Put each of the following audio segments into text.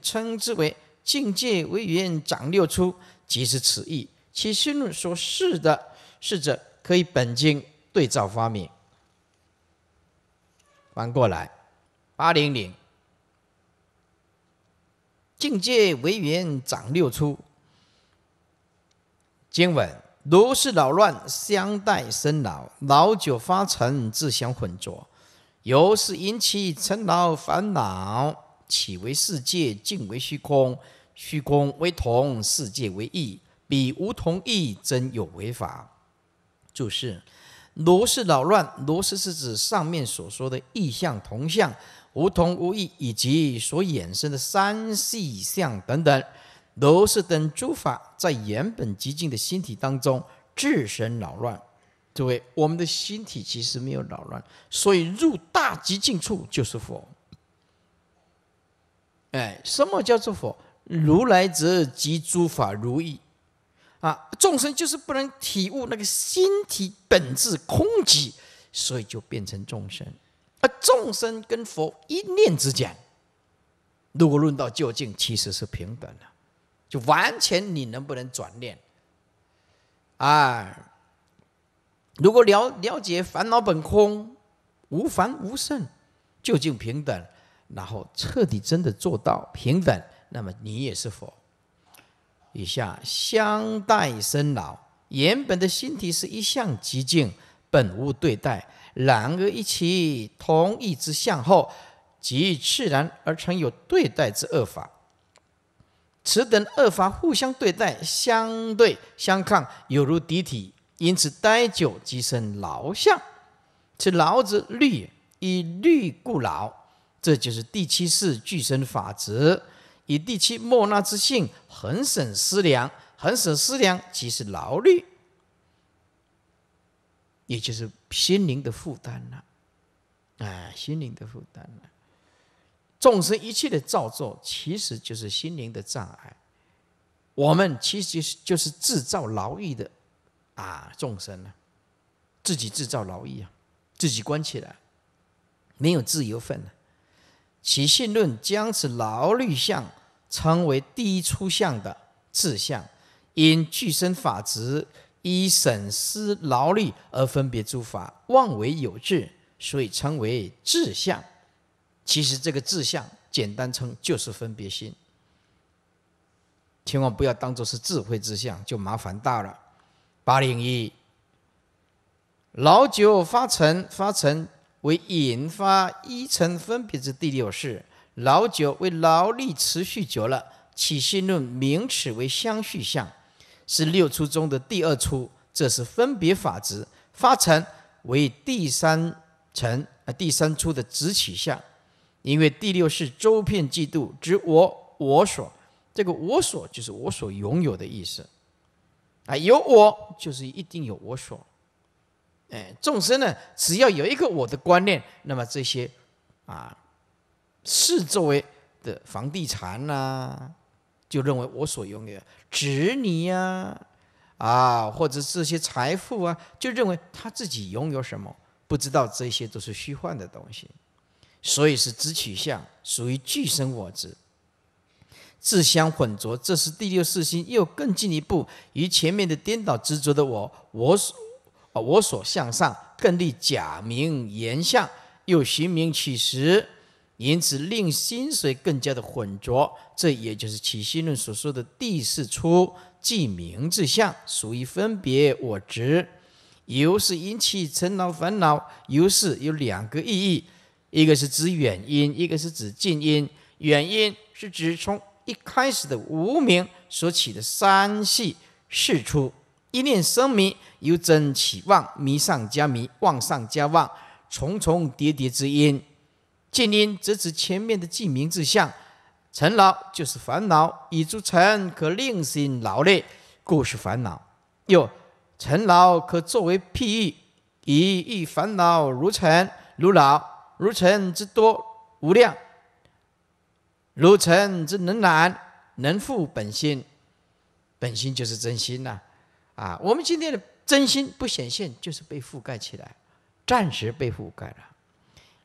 称之为“境界为缘，长六出”，即是此意。其心论所示的是者，可以本经对照发明。翻过来，八零零，境界为缘，长六出。今文：如是扰乱，相待生老，老久发沉自相混浊，由是引起尘劳烦恼。起为世界，尽为虚空，虚空为同，世界为异。彼无同异，真有为法。注释：罗是扰乱，罗是是指上面所说的异相、同相、无同无异以及所衍生的三系相等等。罗是等诸法在原本极静的心体当中，自身扰乱。诸位，我们的心体其实没有扰乱，所以入大极境处就是佛。哎，什么叫做佛？如来者即诸法如意啊！众生就是不能体悟那个心体本质空寂，所以就变成众生。而众生跟佛一念之间，如果论到究竟，其实是平等的，就完全你能不能转念啊？如果了了解烦恼本空，无烦无胜，究竟平等。然后彻底真的做到平等，那么你也是佛。以下相待生老，原本的心体是一向极静，本无对待；然而一起同一之相后，即自然而成有对待之恶法。此等恶法互相对待、相对相抗，有如敌体，因此待久即生劳相。此劳之律，以律故劳。这就是第七世具身法则，以第七莫那之性恒省思量，恒省思量即是劳虑，也就是心灵的负担了，啊，心灵的负担了。众生一切的造作，其实就是心灵的障碍。我们其实就是制造劳役的啊，众生呢，自己制造劳役啊，自己关起来，没有自由份了。其性论将此劳虑相称为第一出相的志相，因具身法执，依审思劳虑而分别诸法，妄为有志，所以称为志相。其实这个志相，简单称就是分别心，千万不要当做是智慧之相，就麻烦大了。八零一，老九发沉，发沉。为引发一层分别之第六世老九，为劳力持续久了，起心论名此为相续相，是六出中的第二出，这是分别法之发成，为第三层啊第三出的直取相，因为第六世周遍嫉妒指我我所，这个我所就是我所拥有的意思啊，有我就是一定有我所。哎，众生呢，只要有一个我的观念，那么这些，啊，是作为的房地产呐，就认为我所拥有；执你呀，啊，或者这些财富啊，就认为他自己拥有什么，不知道这些都是虚幻的东西，所以是直取相，属于具身我执，自相混浊，这是第六四心，又更进一步，与前面的颠倒执着的我，我所。我所向上，更立假名言相，又寻名取实，因此令心髓更加的混浊。这也就是起心论所说的第四出即名之相，属于分别我执。由是引起尘劳烦恼，由是有两个意义：一个是指远因，一个是指近因。远因是指从一开始的无名所起的三系事出。一念生迷，由真起妄，迷上加迷，妄上加妄，重重叠叠之因。见因则指前面的具名之相，尘劳就是烦恼，以诸尘可令心劳累，故是烦恼。又尘劳可作为譬喻，以喻烦恼如尘如老如尘之多无量，如尘之能染能覆本性，本性就是真心呐。啊，我们今天的真心不显现，就是被覆盖起来，暂时被覆盖了。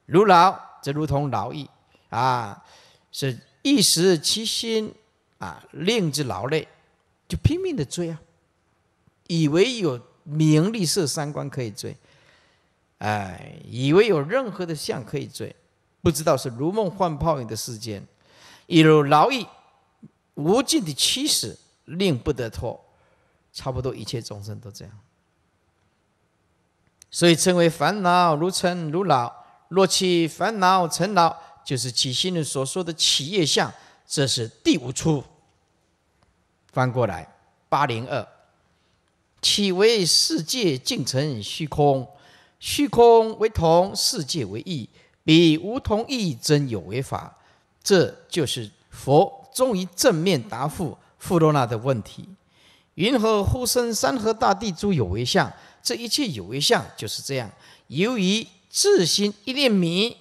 如劳，则如同劳役啊，是一时其心啊，令之劳累，就拼命的追啊，以为有名利色三观可以追，哎，以为有任何的相可以追，不知道是如梦幻泡影的世间，一如劳役，无尽的驱使，令不得脱。差不多一切众生都这样，所以称为烦恼如尘如老。若起烦恼成老，就是起心人所说的企业相，这是第五处。翻过来八零二，起为世界尽成虚空，虚空为同世界为异，彼无同异真有为法。这就是佛终于正面答复富罗那的问题。云何忽生山河大地诸有为相？这一切有为相就是这样。由于自心一念迷，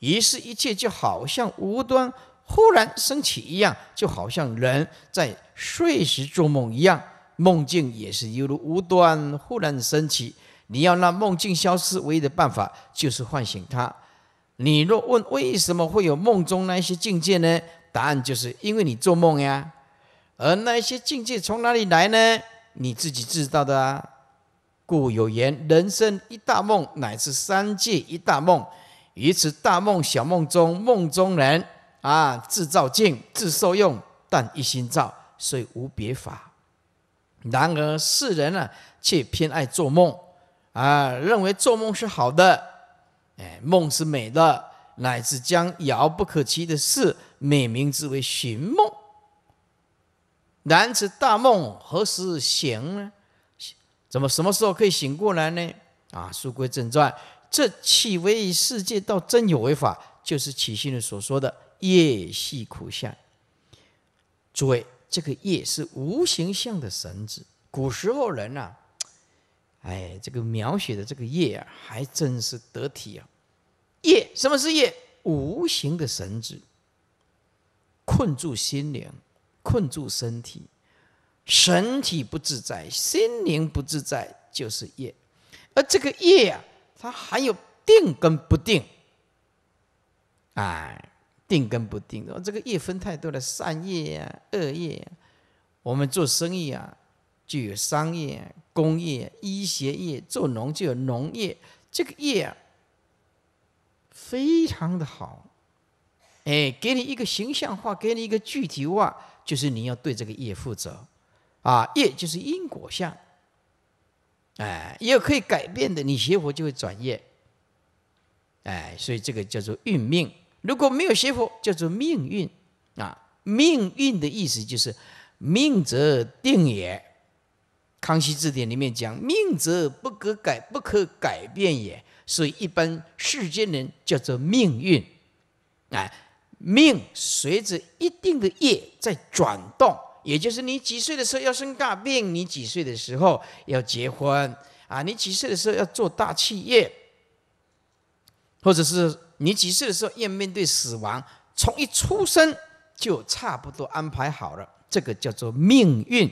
于是一切就好像无端忽然升起一样，就好像人在睡时做梦一样，梦境也是犹如无端忽然升起。你要让梦境消失，唯一的办法就是唤醒它。你若问为什么会有梦中那些境界呢？答案就是因为你做梦呀。而那一些境界从哪里来呢？你自己知道的啊。故有言：“人生一大梦，乃至三界一大梦。于此大梦小梦中，梦中人啊，自造境，自受用。但一心造，虽无别法。然而世人呢，却偏爱做梦，啊，认为做梦是好的，哎，梦是美的，乃至将遥不可及的事，美名之为寻梦。”男子大梦何时醒呢？怎么什么时候可以醒过来呢？啊，书归正传，这气为世界，道真有为法，就是起信人所说的业系苦相。诸位，这个业是无形相的神子。古时候人呐，哎，这个描写的这个业啊，还真是得体啊。业什么是业？无形的神子，困住心灵。困住身体，身体不自在，心灵不自在，就是业。而这个业啊，它还有定跟不定，哎，定跟不定。这个业分太多了，善业呀，恶业。我们做生意啊，就有商业、工业、医学业；做农就有农业。这个业啊，非常的好，哎，给你一个形象化，给你一个具体化。就是你要对这个业负责，啊，业就是因果相，哎，也可以改变的。你学佛就会转业，哎，所以这个叫做运命。如果没有学佛，叫做命运，啊，命运的意思就是命则定也。康熙字典里面讲，命则不可改，不可改变也。所以一般世间人叫做命运，哎。命随着一定的业在转动，也就是你几岁的时候要生大病，你几岁的时候要结婚啊，你几岁的时候要做大企业，或者是你几岁的时候要面对死亡。从一出生就差不多安排好了，这个叫做命运。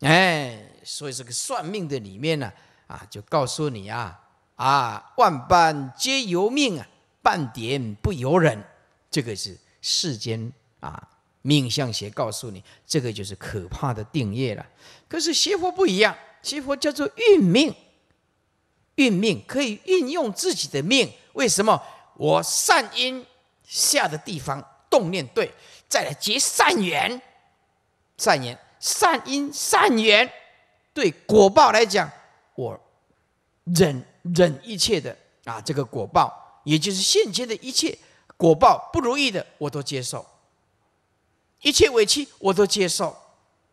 哎，所以这个算命的里面呢，啊，就告诉你啊，啊，万般皆由命啊，半点不由人。这个是世间啊，命相学告诉你，这个就是可怕的定业了。可是邪佛不一样，邪佛叫做运命，运命可以运用自己的命。为什么？我善因下的地方，动念对，再来结善缘，善缘善因善缘，对果报来讲，我忍忍一切的啊，这个果报，也就是现前的一切。果报不如意的我都接受，一切委屈我都接受，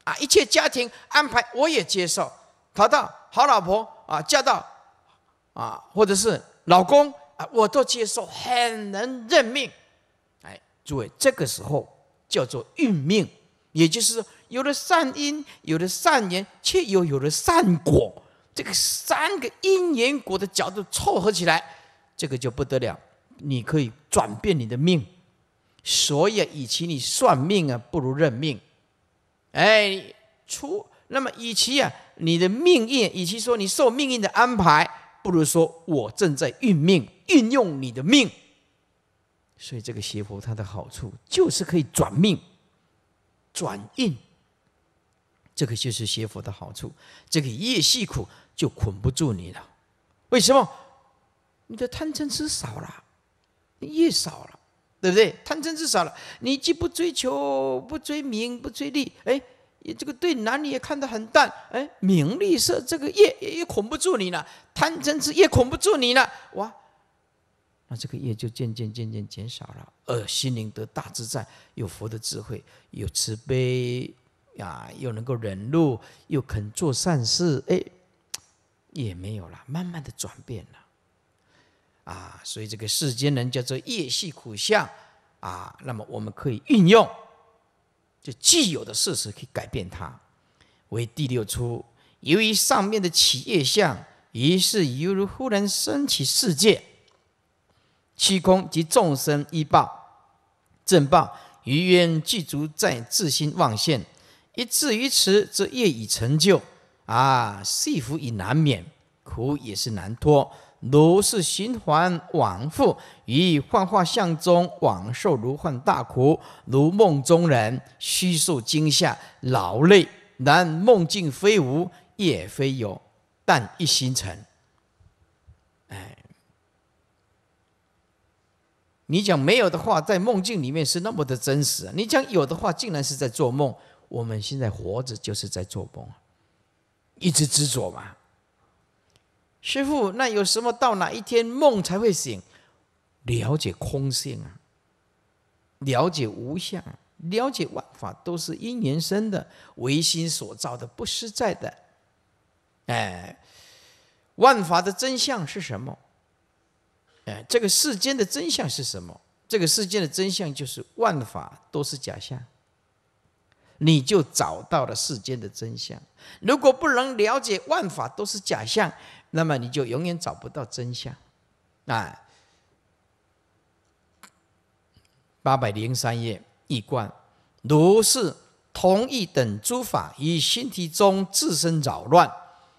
啊，一切家庭安排我也接受，讨到好老婆啊，嫁到啊，或者是老公啊，我都接受，很能认命。哎，诸位，这个时候叫做运命，也就是说，有了善因，有了善缘，却又有了善果，这个三个因缘果的角度凑合起来，这个就不得了。你可以转变你的命，所以，与其你算命啊，不如认命。哎，出那么，与其啊，你的命运，与其说你受命运的安排，不如说我正在运命，运用你的命。所以，这个邪佛它的好处就是可以转命、转运。这个就是邪佛的好处。这个业系苦就捆不住你了。为什么？你的贪嗔痴少了。越少了，对不对？贪嗔痴少了，你既不追求，不追名，不追利，哎，这个对男女也看得很淡，哎，名利色这个业也也捆不住你了，贪嗔痴也捆不住你了，哇，那这个业就渐渐渐渐减少了，呃，心灵得大自在，有佛的智慧，有慈悲啊，又能够忍辱，又肯做善事，哎，也没有了，慢慢的转变了。啊，所以这个世间人叫做业系苦相，啊，那么我们可以运用就既有的事实，可以改变它为第六出。由于上面的起业相，于是犹如忽然升起世界，虚空及众生依报正报，于愿具足在自心妄现。一至于此，则业已成就，啊，幸福已难免，苦也是难脱。如是循环往复，于幻化相中往受如幻大苦，如梦中人，虚受惊吓、劳累。然梦境非无，也非有，但一心成。哎，你讲没有的话，在梦境里面是那么的真实；你讲有的话，竟然是在做梦。我们现在活着就是在做梦，一直执着嘛。师傅，那有什么？到哪一天梦才会醒？了解空性啊，了解无相，了解万法都是因缘生的，唯心所造的，不实在的。哎，万法的真相是什么？哎，这个世间的真相是什么？这个世间的真相就是万法都是假象。你就找到了世间的真相。如果不能了解万法都是假象，那么你就永远找不到真相。啊，八百零三页一观，如是同一等诸法以心体中自身扰乱，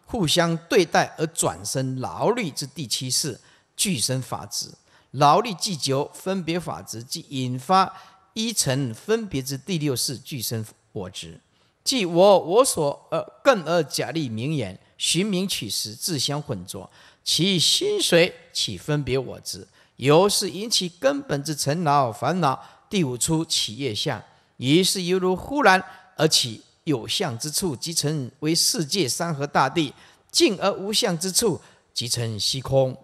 互相对待而转生劳力之第七世俱生法执；劳力既久，分别法执即引发一层分别之第六世俱生我执，即我我所而更而假立名言。寻名取实，自相混浊，其心随岂分别我执，由是引起根本之尘劳烦恼。第五出起业相，于是犹如忽然而起有相之处，即成为世界山河大地；静而无相之处，即成虚空。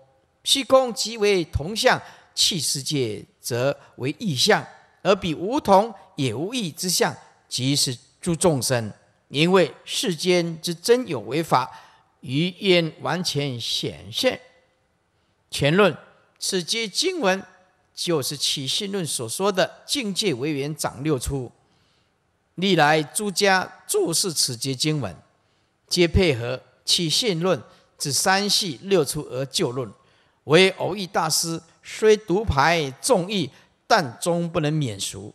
虚空即为同相，气世界则为异相，而彼无同也无异之相，即是诸众生。因为世间之真有为法。于焉完全显现前论，此节经文就是起信论所说的境界为缘长六出。历来诸家注释此节经文，皆配合起信论之三系六出而就论。唯偶义大师虽独排众议，但终不能免俗，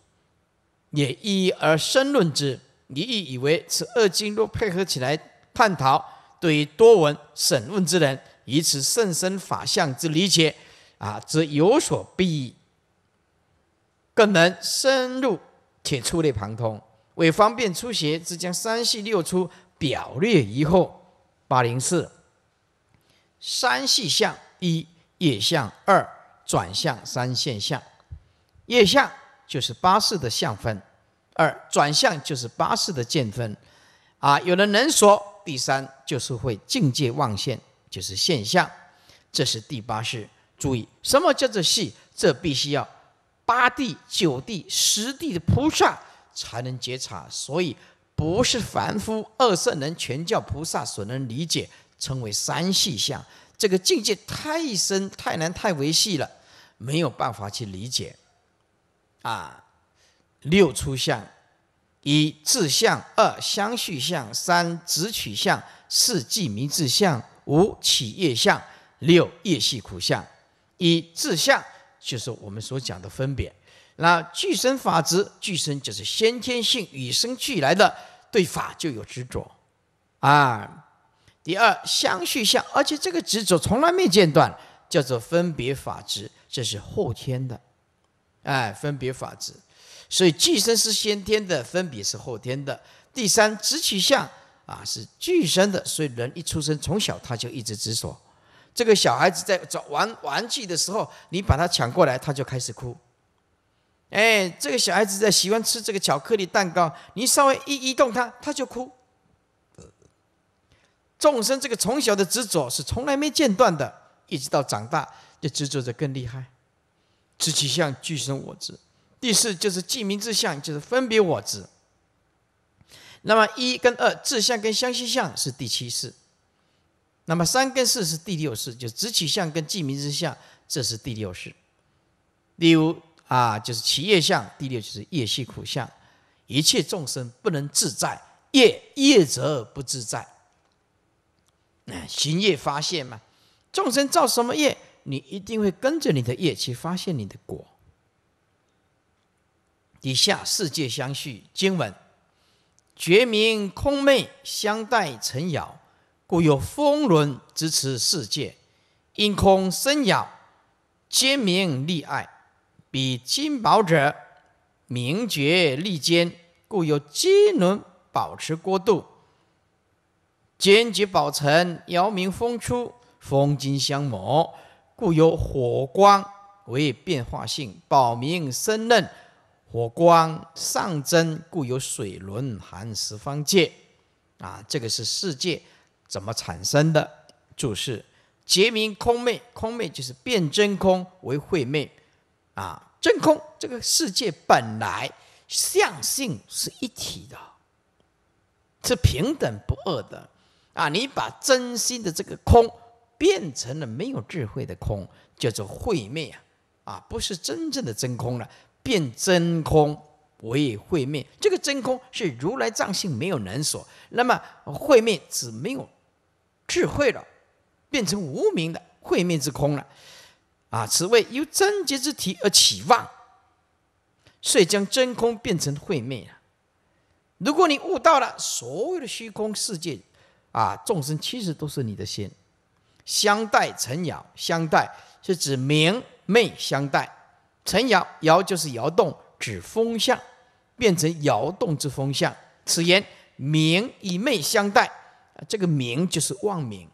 也一而深论之。你义以为此二经若配合起来探讨。对于多闻审问之人，以此甚深法相之理解，啊，则有所裨益，更能深入且触类旁通。为方便初学之将三系六出表略一后，八零四三系相一叶相二转向三现象，叶相就是八式的相分，二转向就是八式的见分。啊，有的人说。第三就是会境界妄现，就是现象，这是第八式。注意，什么叫做系？这必须要八地、九地、十地的菩萨才能觉察，所以不是凡夫、二圣人全教菩萨所能理解，称为三系相。这个境界太深、太难、太为系了，没有办法去理解。啊，六出相。一自相，二相续相，三直取相，四记名自相，五起业相，六业系苦相。一自相就是我们所讲的分别。那具身法执，具身就是先天性与生俱来的对法就有执着啊。第二相续相，而且这个执着从来没间断，叫做分别法执，这是后天的。哎，分别法执。所以，具身是先天的，分别是后天的。第三，直取相啊，是具身的。所以，人一出生，从小他就一直执着。这个小孩子在找玩玩具的时候，你把他抢过来，他就开始哭。哎，这个小孩子在喜欢吃这个巧克力蛋糕，你稍微一移动他，他就哭。众生这个从小的执着是从来没间断的，一直到长大，这执着的更厉害。直取相具生我执。第四就是记名之相，就是分别我执。那么一跟二，自相跟相息相是第七世。那么三跟四是第六世，就执取相跟记名之相，这是第六世。第五啊，就是业相，第六就是业系苦相，一切众生不能自在，业业则不自在。行业发现嘛，众生造什么业，你一定会跟着你的业去发现你的果。底下世界相续经文，觉明空昧相待成遥，故有风轮支持世界；因空生遥，兼明利爱，比金宝者明觉利坚，故有金轮保持过度；坚决保存，姚明风出，风金相摩，故有火光为变化性；保明生嫩。火光上蒸，故有水轮含十方界，啊，这个是世界怎么产生的？注释：结明空昧，空昧就是变真空为慧昧，啊，真空这个世界本来相性是一体的，是平等不二的，啊，你把真心的这个空变成了没有智慧的空，叫做慧昧啊，啊，不是真正的真空了。变真空为会灭，这个真空是如来藏性，没有能所。那么会灭只没有智慧了，变成无名的会灭之空了。啊，此谓由真结之体而起妄，以将真空变成会灭了。如果你悟到了所有的虚空世界，啊，众生其实都是你的心，相待成鸟，相待是指明昧相待。晨爻，爻就是爻动，指风向，变成摇动之风向。此言明以昧相待，这个明就是光明，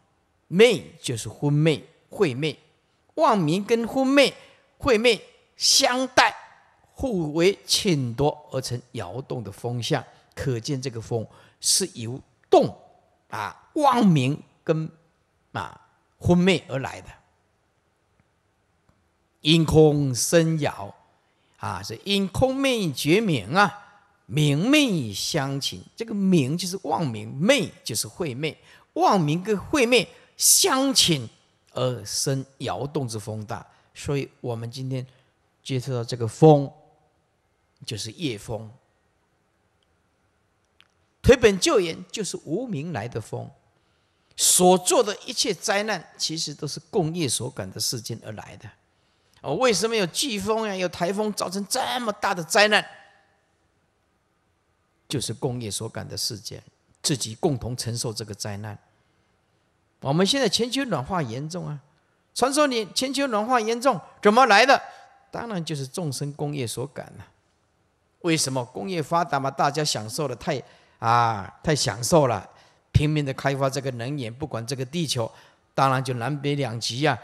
昧就是昏昧晦昧。光明跟昏昧晦昧相待，互为侵夺而成摇动的风向。可见这个风是由动啊光明跟啊昏昧而来的。因空生摇，啊，是因空昧绝觉明啊，明昧相侵。这个明就是妄明，昧就是晦昧，妄明跟晦昧相侵而生摇动之风大。所以我们今天接触到这个风，就是夜风。推本救言，就是无名来的风，所做的一切灾难，其实都是共业所感的事情而来的。哦，为什么有飓风呀？有台风造成这么大的灾难，就是工业所感的事件，自己共同承受这个灾难。我们现在全球暖化严重啊！传说你全球暖化严重怎么来的？当然就是众生工业所感了。为什么工业发达嘛？大家享受的太啊太享受了，拼命的开发这个能源，不管这个地球，当然就南北两极呀。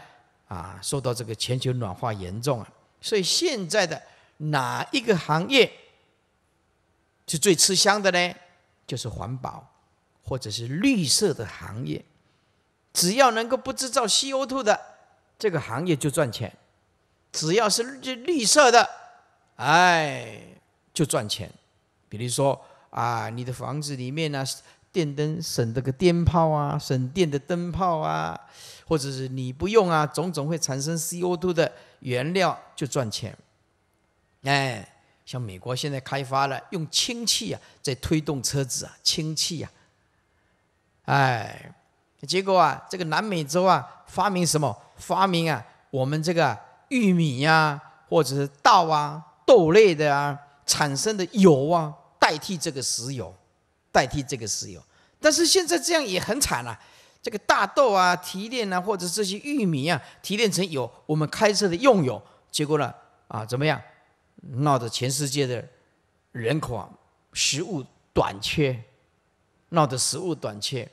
啊，受到这个全球暖化严重啊，所以现在的哪一个行业是最吃香的呢？就是环保或者是绿色的行业，只要能够不制造 C O two 的这个行业就赚钱，只要是绿绿色的，哎，就赚钱。比如说啊，你的房子里面呢，电灯省这个电泡啊，省电的灯泡啊。或者是你不用啊，种种会产生 CO2 的原料就赚钱。哎，像美国现在开发了用氢气啊在推动车子啊，氢气啊，哎，结果啊，这个南美洲啊发明什么发明啊？我们这个玉米呀，或者是稻啊、豆类的啊，产生的油啊，代替这个石油，代替这个石油。但是现在这样也很惨啊。这个大豆啊，提炼啊，或者这些玉米啊，提炼成油，我们开车的用油，结果呢，啊，怎么样？闹得全世界的人口啊，食物短缺，闹得食物短缺，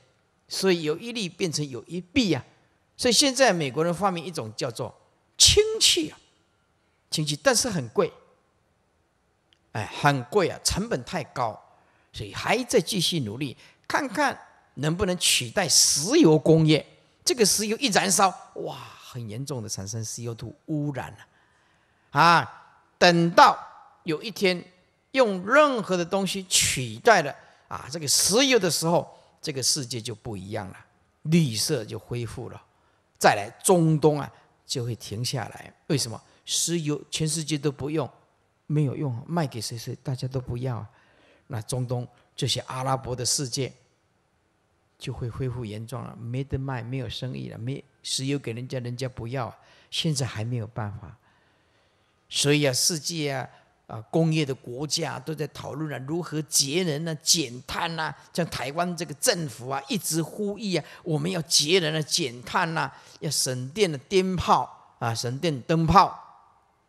所以有一利变成有一弊啊，所以现在美国人发明一种叫做氢气啊，氢气，但是很贵，哎，很贵啊，成本太高，所以还在继续努力，看看。能不能取代石油工业？这个石油一燃烧，哇，很严重的产生 c o 2污染了啊！等到有一天用任何的东西取代了啊这个石油的时候，这个世界就不一样了，绿色就恢复了，再来中东啊就会停下来。为什么石油全世界都不用？没有用，卖给谁谁大家都不要。啊。那中东这些阿拉伯的世界。就会恢复原状了，没得卖，没有生意了，没石油给人家，人家不要。现在还没有办法，所以啊，世界啊啊，工业的国家都在讨论了如何节能啊、减碳呐。像台湾这个政府啊，一直呼吁啊，我们要节能啊、减碳呐，要省电的灯泡啊，省电灯泡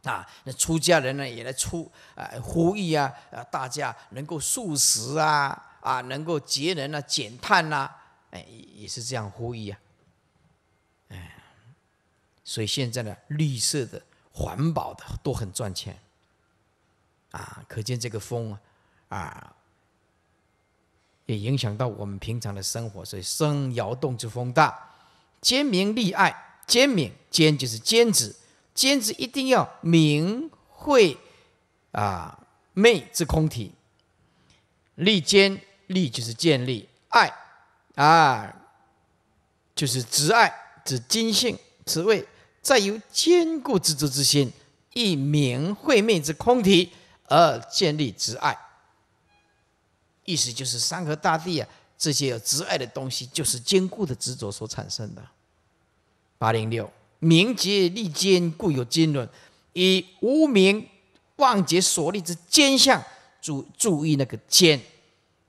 啊。那出家人呢也来出啊呼吁啊啊，大家能够素食啊啊，能够节能啊、减碳呐。哎，也是这样呼吁啊！哎，所以现在呢，绿色的、环保的都很赚钱啊。可见这个风啊，啊，也影响到我们平常的生活。所以生摇动之风大，兼明利爱，兼明兼就是坚职，坚职一定要明慧啊，昧之空体，利坚利就是建立爱。啊，就是执爱之精性，此谓再由坚固执着之心，以名慧灭之空体而建立执爱。意思就是山河大地啊，这些有执爱的东西，就是坚固的执着所产生的。八零六名节利坚固有经纶，以无名妄节所立之坚相注注意那个坚，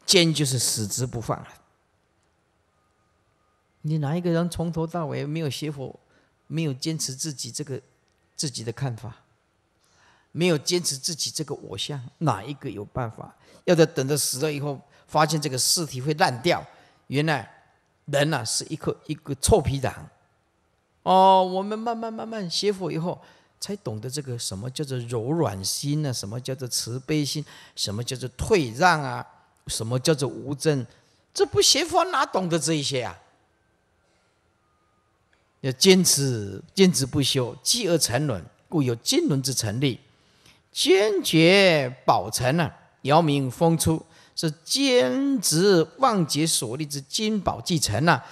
坚就是死执不放了。你哪一个人从头到尾没有学佛，没有坚持自己这个自己的看法，没有坚持自己这个我相，哪一个有办法？要在等着死了以后，发现这个尸体会烂掉，原来人呐是一颗一个臭皮囊。哦，我们慢慢慢慢学佛以后，才懂得这个什么叫做柔软心呢？什么叫做慈悲心？什么叫做退让啊？什么叫做无争？这不学佛哪懂得这一些啊？要坚持坚持不休，继而沉沦，故有金轮之成立。坚决保存啊！姚明风出是坚持万劫所立之金宝继承啊！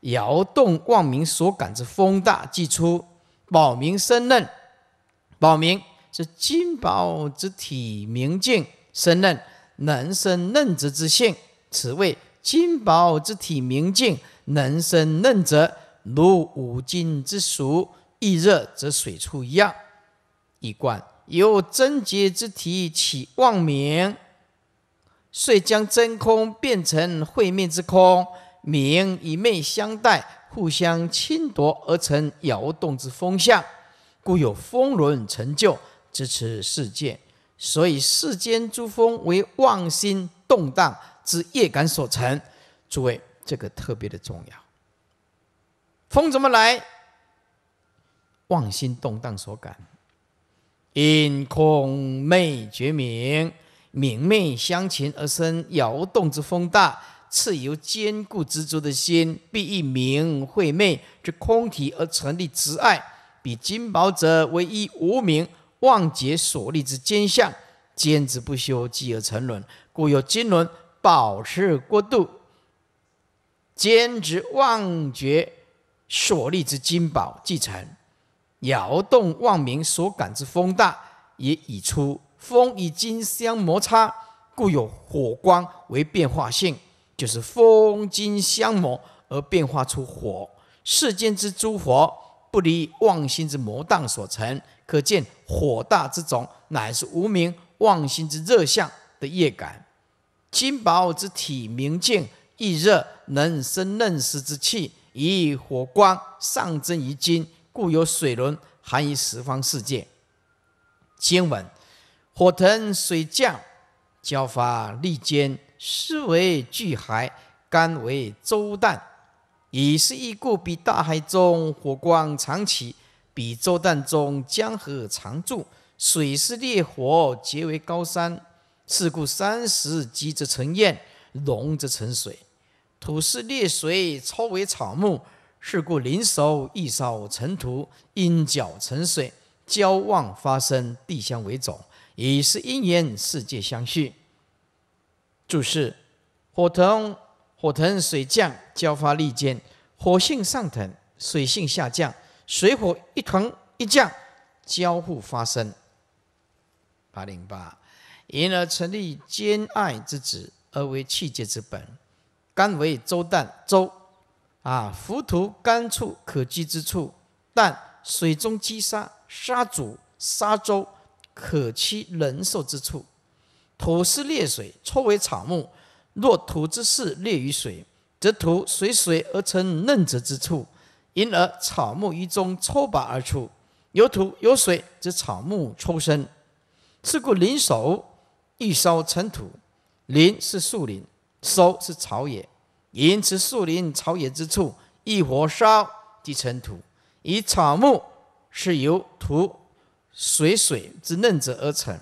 摇动万民所感之风大既出，保民生嫩，保民是金宝之体明净，生嫩能生嫩之之性，此谓金宝之体明净，能生嫩者。如五经之熟，易热则水处一样，一贯有贞洁之体起妄名，遂将真空变成会面之空，明以昧相待，互相侵夺而成摇动之风向，故有风轮成就支持世界。所以世间诸风为妄心动荡之业感所成，诸位这个特别的重要。风怎么来？妄心动荡所感，因空昧觉明，明昧相侵而生摇动之风大。次由坚固执着的心，必以明慧昧，之空体而成立执爱。比金宝者为一无明妄觉所立之坚相，坚执不休，继而成轮。故有金轮保持过度，坚执妄觉。所立之金宝即成，摇动望明所感之风大也已出，风与金相摩擦，故有火光为变化性，就是风金相磨而变化出火。世间之诸火不离妄心之魔荡所成，可见火大之种乃是无名妄心之热相的业感。金宝之体明净，易热，能生嫩湿之气。以火光上蒸于金，故有水轮含于十方世界。经文：火腾水降，交发利坚，湿为巨海；干为周旦，以是故，比大海中火光常起，比周旦中江河常住。水是烈火，结为高山。是故，三十积则成焰，龙则成水。土是裂水，抽为草木；是故临熟一扫尘土，因角成水，交旺发生，地相为种，以是因缘，世界相续。注释：火腾，火腾水降，交发利坚；火性上腾，水性下降，水火一腾一降，交互发生。八零八，因而成立兼爱之子，而为气节之本。甘为舟旦，舟，啊，浮屠甘处可居之处；但水中积沙，沙主沙洲可期人兽之处。土是劣水，抽为草木；若土之势劣于水，则土随水而成嫩泽之处，因而草木于中抽拔而出。有土有水，则草木抽生。是故林手欲烧尘土，林是树林。收是草也，因此树林草野之处，一火烧即成土。以草木是由土、水、水之嫩者而成，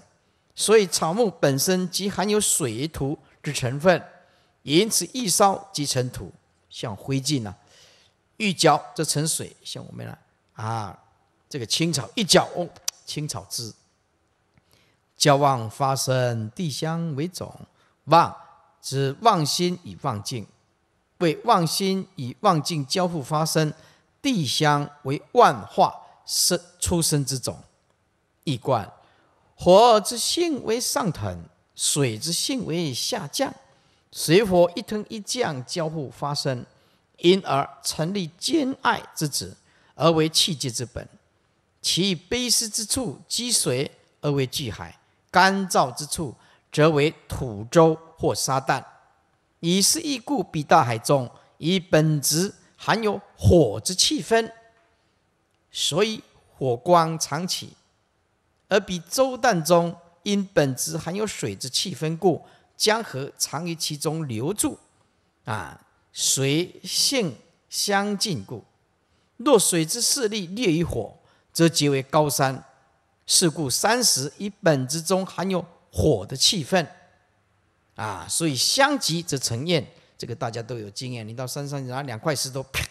所以草木本身即含有水、土之成分，因此一烧即成土，像灰烬呐。一搅则成水，像我们啊，这个青草一搅、哦，青草汁。交旺发生，地香为种旺。指妄心与妄境，为妄心与妄境交互发生，地相为万化生出生之种，一观火之性为上腾，水之性为下降，水火一腾一降交互发生，因而成立兼爱之子，而为气节之本。其卑湿之处积水而为巨海，干燥之处。则为土舟或沙蛋，以是一故比大海中，以本质含有火之气分，所以火光常起；而比周蛋中，因本质含有水之气分故，江河常于其中流注。啊，水性相近故，若水之势力劣于火，则皆为高山。是故山石以本质中含有。火的气氛，啊，所以相激则成焰。这个大家都有经验。你到山上拿两块石头，啪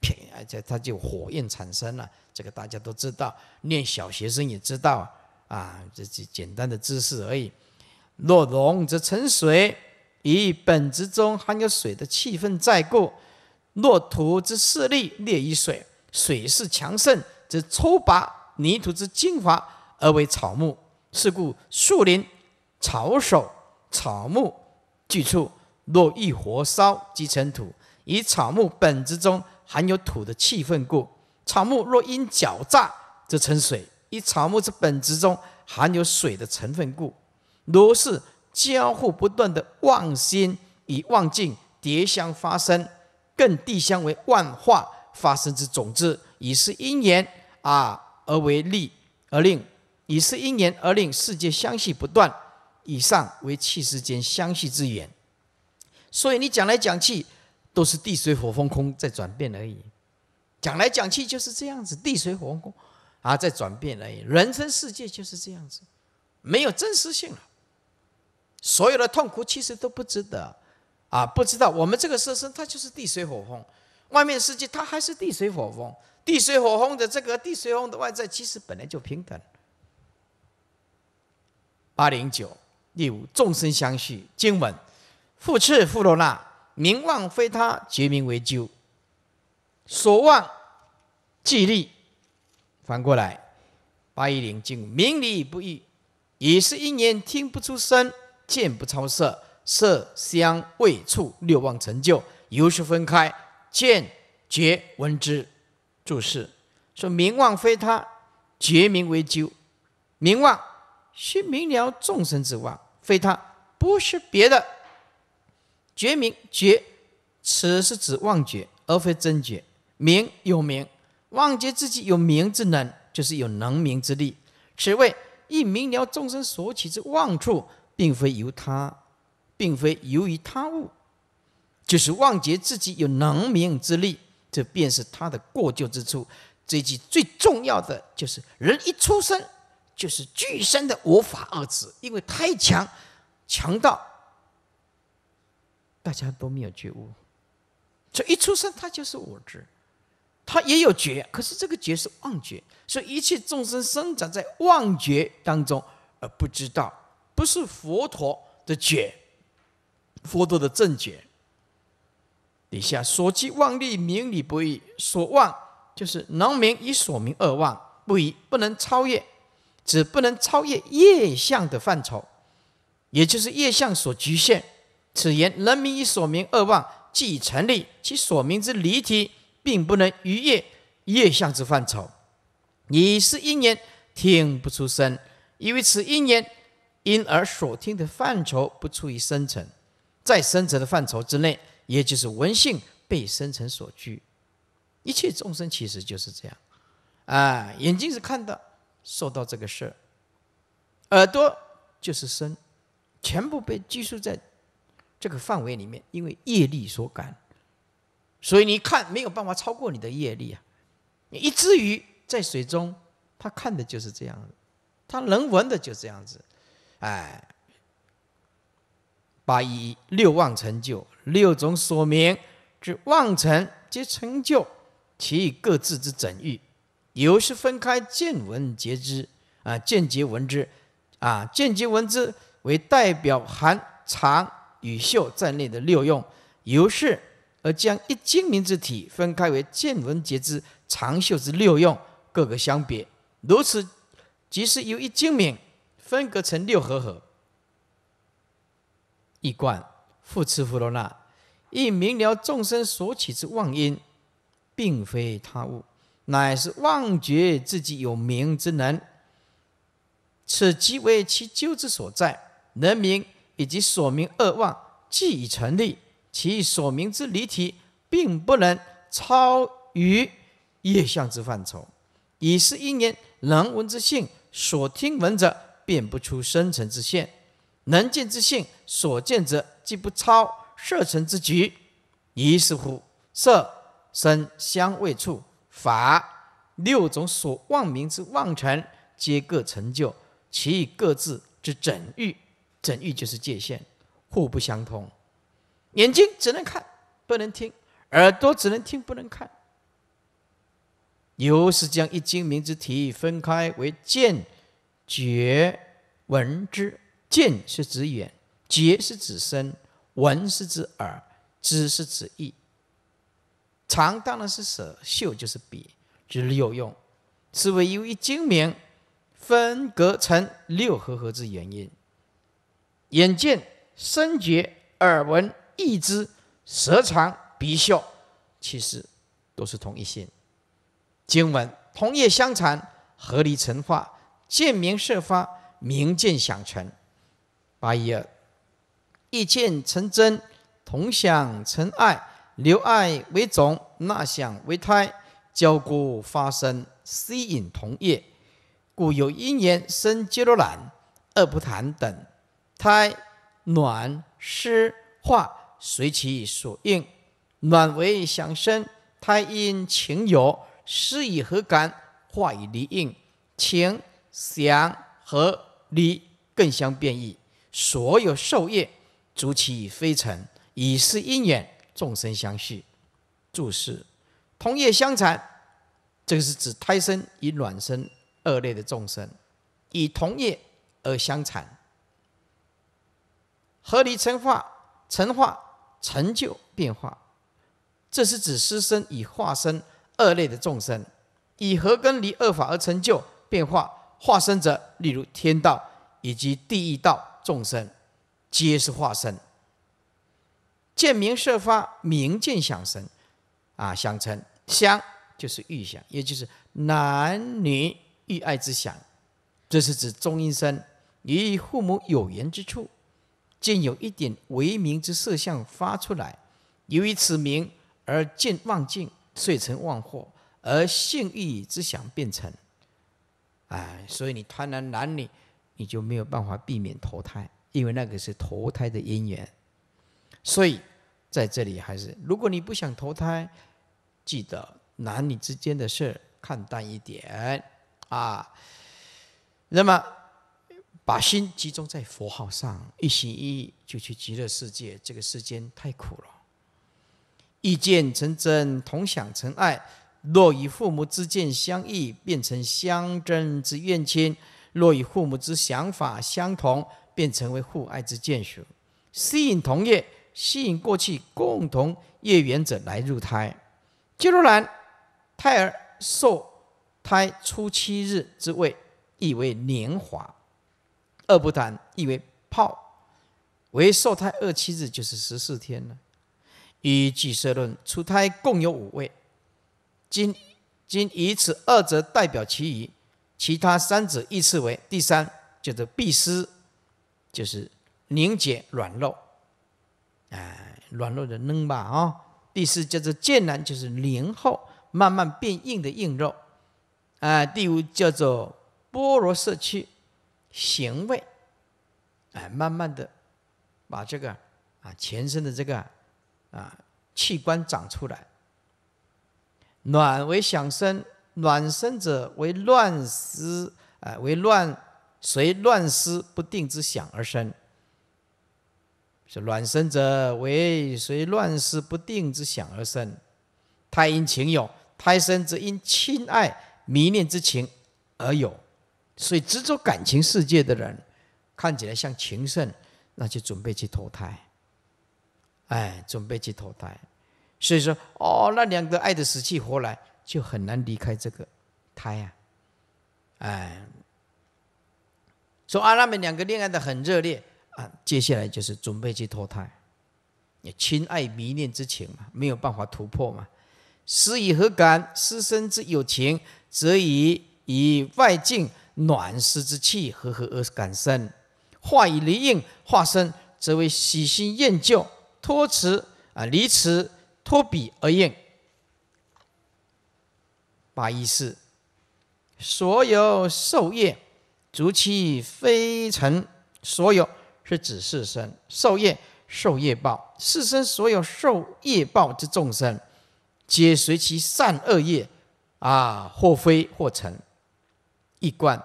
啪，而且它就火焰产生了。这个大家都知道，念小学生也知道啊，这是简单的知识而已。若龙则成水，以本质中含有水的气氛在故。若土之势力列于水，水势强盛，则抽拔泥土之精华而为草木。是故树林。草首草木聚处，若遇火烧，即成土；以草木本质中含有土的气氛故。草木若因狡诈，则成水；以草木之本质中含有水的成分故。如是交互不断的妄心与妄境迭相发生，更地相为万化发生之种子，以是因缘啊而为力而令，以是因缘而令世界相续不断。以上为气世间相续之缘，所以你讲来讲去都是地水火风空在转变而已，讲来讲去就是这样子，地水火风空啊在转变而已。人生世界就是这样子，没有真实性了。所有的痛苦其实都不值得，啊，不知道我们这个色身它就是地水火风，外面世界它还是地水火风，地水火风的这个地水风的外在其实本来就平等。八零九。第五，众生相续经文，复次复罗那，名望非他，觉名为鸠，所望寂立。反过来，八一零经名理不异，已是一年听不出声，见不超色，色香味触六望成就，由是分开，见觉闻知。注释说名望非他，觉名为鸠，名望须明了众生之望。非他，不是别的。觉明觉，此是指妄觉，而非真觉。明有名，妄觉自己有名之能，就是有能明之力。此谓一明了众生所起之妄处，并非由他，并非由于他物，就是妄觉自己有能明之力，这便是他的过咎之处。这句最重要的就是，人一出生。就是具身的我法二字，因为太强，强到大家都没有觉悟，所以一出生他就是我执，他也有觉，可是这个觉是妄觉，所以一切众生生长在妄觉当中而不知道，不是佛陀的觉，佛陀的正觉。底下所及妄力，名理不异，所妄就是能明以所明而妄不一不能超越。只不能超越业相的范畴，也就是业相所局限。此言，人民以所名二望，既已成立，其所名之离体，并不能逾越业相之范畴。你是一年听不出声，因为此一年因而所听的范畴不出于深层，在深层的范畴之内，也就是文性被深层所居。一切众生其实就是这样，啊，眼睛是看到。受到这个事儿，耳朵就是身，全部被拘束在这个范围里面，因为业力所感，所以你看没有办法超过你的业力啊。你一只鱼在水中，它看的就是这样子，它能闻的就这样子，哎，八一六万成就，六种所名之望成皆成就，其以各自之整欲。由是分开见闻皆知，啊，见觉闻知，啊，见觉闻知为代表含长与秀在内的六用，由是而将一精明之体分开为见闻皆知、长秀之六用，各个相别。如此，即是由一精明分隔成六合合。一观复次弗罗那，亦明了众生所起之妄因，并非他物。乃是妄觉自己有明之能，此即为其咎之所在。能明以及所明二妄既已成立，其所明之离体，并不能超于业相之范畴。以是因年能闻之性所听闻者，便不出生成之限；能见之性所见者，既不超色成之局，于是乎色声香味触。法六种所望名之望权，皆各成就，其各自之整欲，整欲就是界限，互不相通。眼睛只能看，不能听；耳朵只能听，不能看。由是将一经名之体分开为见、觉、闻之。见是指眼，觉是指身，闻是指耳，知是指意。长当然是舌，嗅就是比，就是六用。是为由于精明，分隔成六合合之原因。眼见、身觉、耳闻、意知、舌尝、鼻嗅，其实都是同一心。经文：同业相残，合离成化，见明设发，明见想成。八一二，一见成真，同想成爱。留爱为种，纳想为胎，交故发生，吸引同业，故有因缘生接罗兰、恶不谈等。胎暖湿化，随其所应；暖为想生，胎因情有湿以何感，化以离应。情想和离，更相变异。所有受业，足其非尘，以是因缘。众生相续，注释，同业相残，这个是指胎生与卵生二类的众生，以同业而相残。合离成化，成化成就变化，这是指师生以化身二类的众生，以合根离二法而成就变化。化身者，例如天道以及地狱道众生，皆是化身。见明色发，明见想生，啊，想成想就是欲想，也就是男女欲爱之想。这是指中阴身与父母有缘之处，见有一点为名之色相发出来，由于此名而见妄境，遂成妄惑，而性欲之想变成。哎，所以你贪婪男女，你就没有办法避免投胎，因为那个是投胎的因缘。所以，在这里还是，如果你不想投胎，记得男女之间的事看淡一点啊。那么，把心集中在佛号上，一心一意就去极乐世界。这个世间太苦了，意见成真，同享成爱。若与父母之见相异，变成相争之怨亲；若与父母之想法相同，便成为互爱之眷属。吸引同业。吸引过去共同业缘者来入胎。进如男胎儿受胎初七日之位，意为年华；二不谈，意为泡，为受胎二七日就是十四天了。与具色论，出胎共有五位，今今以此二者代表其余，其他三者依次为：第三叫做必湿，就是凝结软肉。哎，软弱的嫩吧啊！第四叫做渐然，就是年后慢慢变硬的硬肉。啊，第五叫做菠萝色区，咸味。哎，慢慢的把这个啊全身的这个啊器官长出来。暖为响声，暖生者为乱思，啊，为乱随乱思不定之响而生。是卵生者为随乱世不定之想而生，胎因情有，胎生则因亲爱迷恋之情而有，所以执着感情世界的人，看起来像情圣，那就准备去投胎，哎，准备去投胎，所以说哦，那两个爱的死去活来，就很难离开这个胎呀，哎，说拉们两个恋爱的很热烈。接下来就是准备去脱胎，也亲爱迷恋之情嘛，没有办法突破嘛。施以何感？师生之有情，则以以外境暖湿之气和合而感生。化以离应，化生，则为喜新厌旧，脱辞啊，离辞脱彼而应。八一四，所有受业，足气非尘所有。是指四生受业受业报，四生所有受业报之众生，皆随其善恶业，啊，或非或成。一观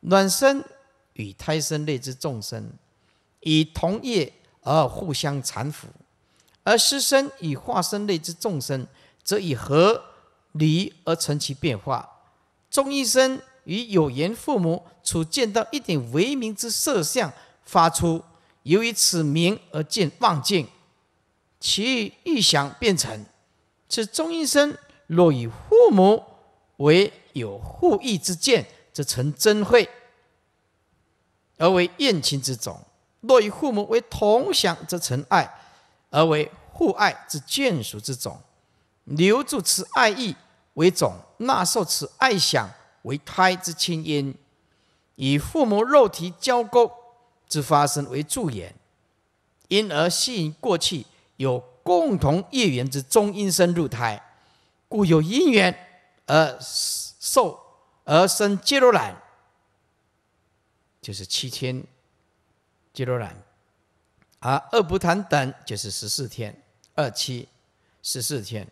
卵生与胎生类之众生，以同业而互相缠缚；而尸身与化身类之众生，则以合离而成其变化。中医生与有缘父母，处见到一点为名之色相。发出，由于此名而见望境，其意想变成。此中阴身若以父母为有护意之见，则成真慧，而为厌亲之种；若以父母为同享，则成爱，而为护爱之眷属之种。留住此爱意为种，纳受此爱想为胎之亲因，以父母肉体交媾。之发生为助缘，因而吸引过去有共同业缘之中阴身入胎，故有因缘而受而生。接罗揽就是七天，接罗揽，而二不谈等就是十四天，二七十四天。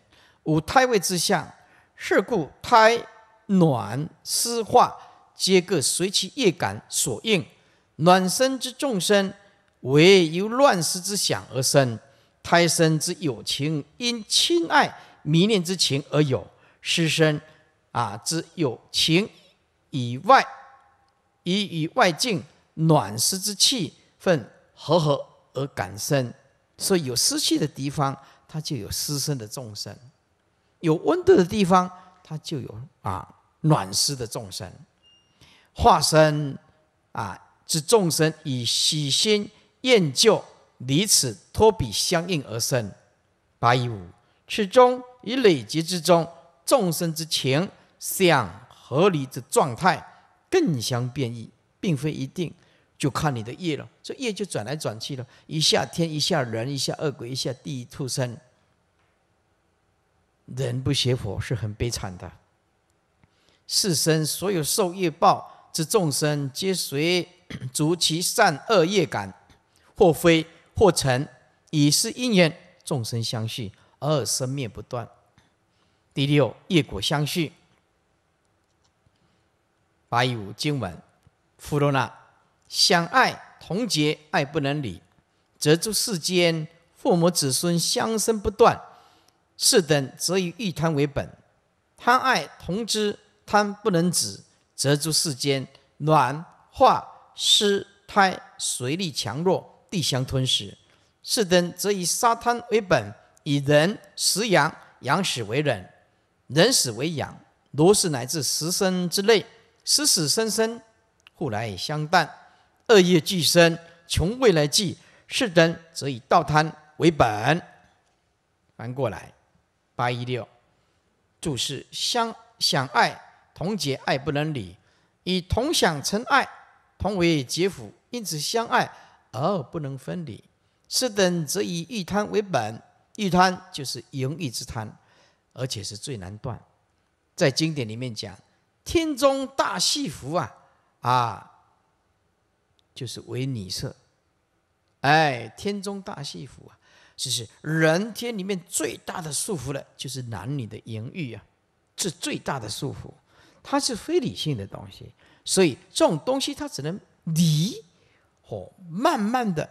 五胎位之相，是故胎暖湿化，皆各随其业感所应。暖身之众生，唯由乱世之想而生；胎身之有情，因亲爱迷恋之情而有；湿身啊之有情以外，以与外境暖湿之气分合合而感生。所以有湿气的地方，它就有湿身的众生；有温度的地方，它就有啊暖湿的众生；化身啊。是众生以喜新厌旧、离此托彼相应而生，八一五。其中以累积之中，众生之情想合离之状态更相变异，并非一定，就看你的业了。这业就转来转去了，一下天，一下人，一下恶鬼，一下地狱畜生。人不学佛是很悲惨的。世生所有受业报之众生，皆随。足其善恶业感，或非或成，以是因缘，众生相续，而生灭不断。第六业果相续，八一五经文。弗若那相爱同结，爱不能离，则诸世间父母子孙相生不断。是等则以欲贪为本，贪爱同之，贪不能止，则诸世间暖化。湿胎随力强弱，地相吞食。是灯则以沙滩为本，以人食阳，阳死为人，人死为阳。如是乃至十生之内，死死生生，互来相伴，恶业俱生，穷未来际。是灯则以道滩为本，翻过来，八一六注释相想爱同结爱不能离，以同享成爱。同为劫夫，因此相爱而不能分离。此等则以欲贪为本，欲贪就是淫欲之贪，而且是最难断。在经典里面讲，天中大戏福啊啊，就是为女色。哎，天中大戏福啊，就是人天里面最大的束缚了，就是男女的淫欲啊，是最大的束缚，它是非理性的东西。所以这种东西，它只能离，哦，慢慢的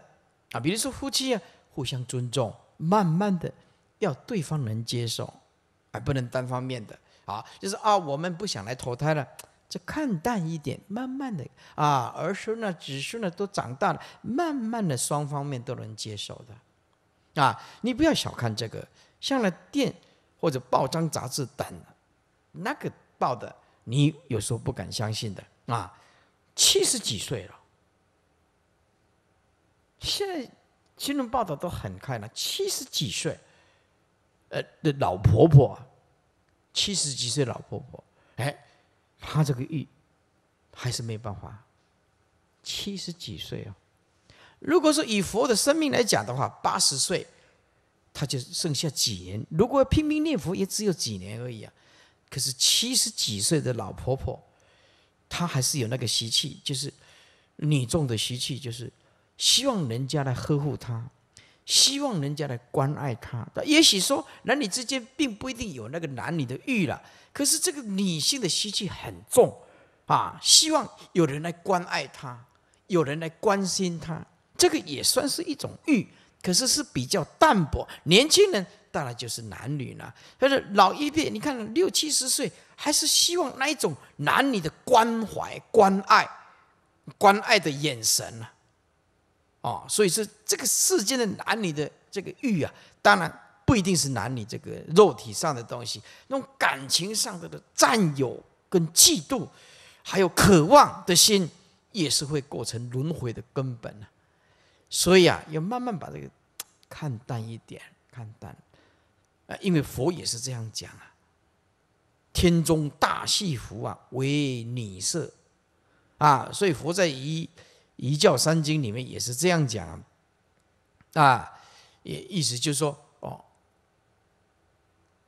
啊，比如说夫妻啊，互相尊重，慢慢的要对方能接受，而不能单方面的啊，就是啊，我们不想来投胎了，就看淡一点，慢慢的啊，儿孙呢、子孙呢都长大了，慢慢的双方面都能接受的啊，你不要小看这个，像那电或者报章杂志等，那个报的你有时候不敢相信的。啊，七十几岁了。现在新闻报道都很快了，七十几岁，呃，的老婆婆，七十几岁老婆婆，哎，她这个玉还是没办法。七十几岁啊，如果说以佛的生命来讲的话，八十岁，他就剩下几年；如果拼命念佛，也只有几年而已啊。可是七十几岁的老婆婆。他还是有那个习气，就是女中的习气，就是希望人家来呵护他，希望人家来关爱他。也许说男女之间并不一定有那个男女的欲了，可是这个女性的习气很重啊，希望有人来关爱她，有人来关心她，这个也算是一种欲，可是是比较淡薄。年轻人当然就是男女了，可是老一辈，你看六七十岁。还是希望那一种男女的关怀、关爱、关爱的眼神呢？啊，所以是这个世间的男女的这个欲啊，当然不一定是男女这个肉体上的东西，那种感情上的的占有跟嫉妒，还有渴望的心，也是会构成轮回的根本呢。所以啊，要慢慢把这个 看淡一点，看淡。啊，因为佛也是这样讲啊。天中大戏福啊，为女色啊，所以佛在一一教三经里面也是这样讲啊，也意思就是说哦，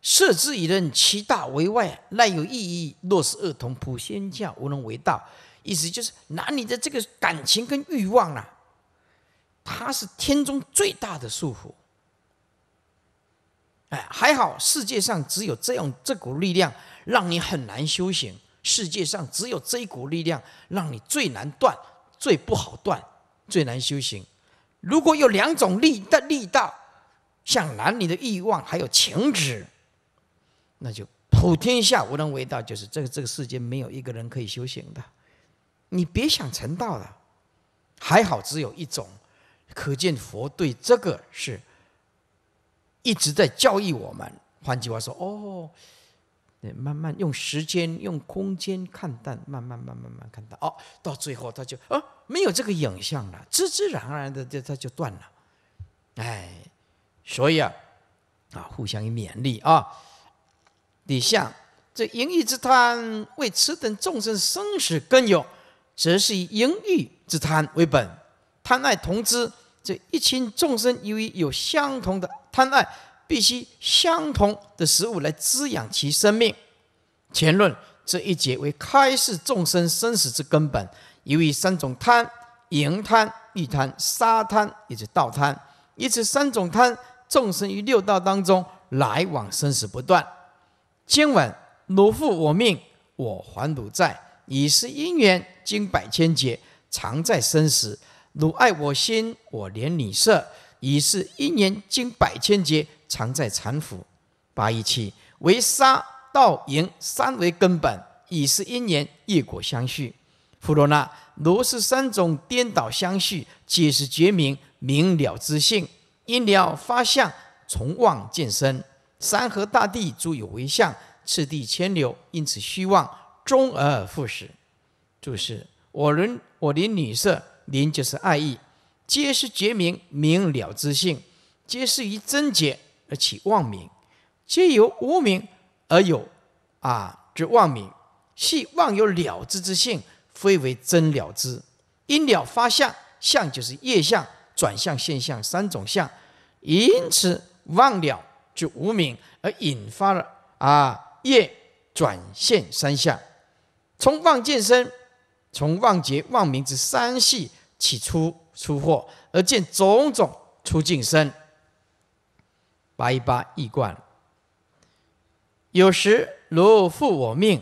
色之以任其大为外，赖有异义，若是恶同普仙教，无能为道。意思就是拿你的这个感情跟欲望啊，它是天中最大的束缚。哎，还好世界上只有这样这股力量。让你很难修行。世界上只有这一股力量，让你最难断、最不好断、最难修行。如果有两种力的力道，像男女的欲望还有情执，那就普天下无人为道，就是这个这个世间没有一个人可以修行的，你别想成道了。还好只有一种，可见佛对这个是一直在教育我们。换句话说，哦。对，慢慢用时间、用空间看淡，慢慢、慢慢、慢看淡。哦，到最后他就啊没有这个影像了，自自然而然的就他就断了。哎，所以啊啊互相勉励啊，你像这淫欲之贪，为此等众生生死根有，则是以淫欲之贪为本，贪爱同之。这一群众生由于有相同的贪爱。必须相同的食物来滋养其生命。前论这一节为开示众生生死之根本，由于三种贪：淫贪、欲贪、杀贪，以及道贪。因此三种贪，众生于六道当中来往生死不断。今晚汝负我命，我还汝债，已是因缘经百千劫常在生死。汝爱我心，我怜你色，已是因缘经百千劫。常在禅府，八一七为沙道营三为根本，以是因缘业果相续。佛罗那罗是三种颠倒相续，皆是觉明明了之性，因了发相从妄见生。山河大地诸有为相，次第千流，因此虚妄终而复始。注释：我人我灵女色，灵就是爱意，皆是觉明明了之性，皆是于真解。而起妄名，皆由无名而有啊之妄名，系妄有了之之性，非为真了之。因了发相，相就是业相、转向现象三种相，因此妄了就无名，而引发了啊业转现三相，从妄见生，从妄觉妄名之三系起出出货，而见种种出境生。八一八一贯，有时如负我命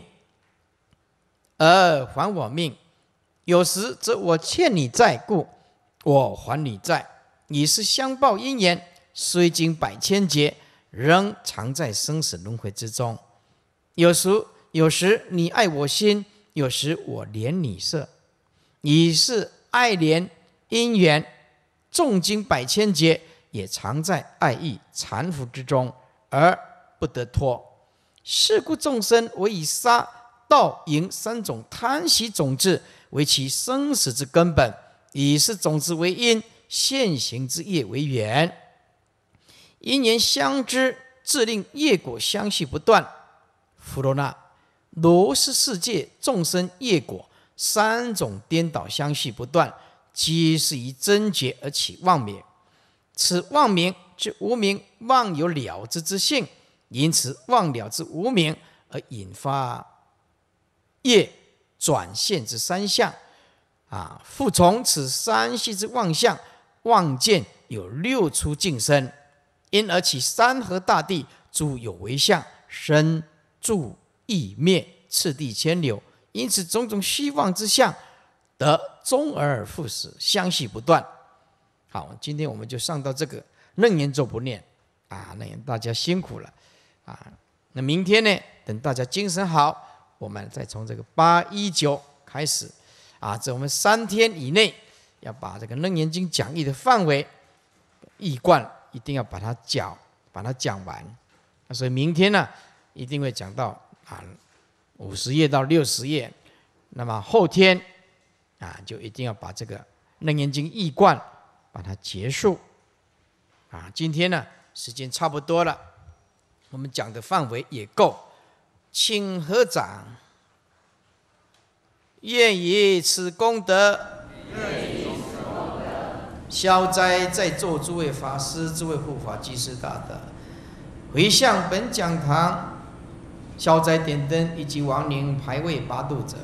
而还我命，有时则我欠你债，故我还你债。已是相报姻缘，虽经百千劫，仍常在生死轮回之中。有时，有时你爱我心，有时我怜你色，已是爱怜姻缘，重经百千劫。也常在爱意缠缚之中而不得脱。是故众生为以杀盗淫三种贪喜种子为其生死之根本，以是种子为因，现行之业为缘，因缘相知，自令业果相续不断。弗罗那，罗是世界众生业果三种颠倒相续不断，皆是以贞觉而起妄名。此妄名之无名妄有了之之性，因此妄了之无名而引发业转现之三相，啊，复从此三系之妄相妄见有六出净身，因而起山河大地诸有为相生住异灭次第千流，因此种种虚妄之相得终而复始，相续不断。好，今天我们就上到这个楞严咒不念，啊，那大家辛苦了，啊，那明天呢，等大家精神好，我们再从这个八一九开始，啊，在我们三天以内要把这个楞严经讲义的范围一贯，一定要把它讲，把它讲完。那所以明天呢，一定会讲到啊五十页到六十页，那么后天啊就一定要把这个楞严经一贯。把它结束，啊，今天呢时间差不多了，我们讲的范围也够，请合掌，愿以此功德，消灾在座诸位法师、诸位护法、居士大德，回向本讲堂，消灾点灯以及亡灵牌位八度者。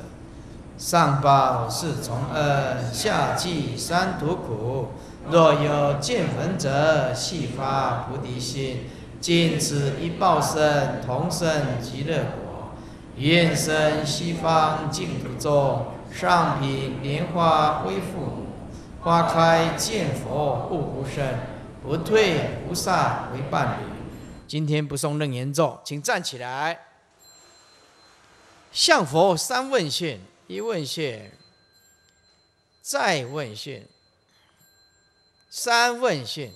上报四重恩，下济三途苦。若有见闻者，悉发菩提心。尽此一报身，同生极乐国。愿生西方净土中，上品莲花恢复，花开见佛悟无生，不退菩萨为伴侣。今天不诵楞严咒，请站起来。向佛三问讯。一问讯，再问讯，三问讯。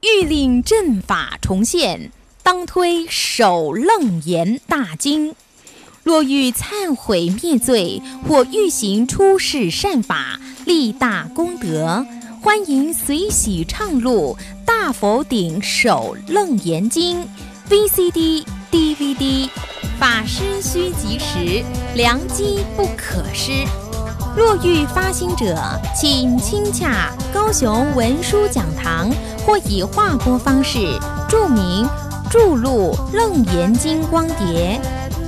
欲令阵法重现，当推首楞严大经。若欲忏悔灭罪，或欲行出世善法，立大功德。欢迎随喜唱录《大佛顶首楞严经》VCD、DVD，法师需及时，良机不可失。若欲发心者，请亲洽高雄文殊讲堂，或以画拨方式注明注录《楞严经》光碟，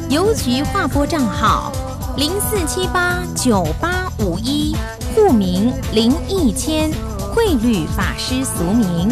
邮局画拨账号。零四七八九八五一，户名林一谦，汇率法师俗名。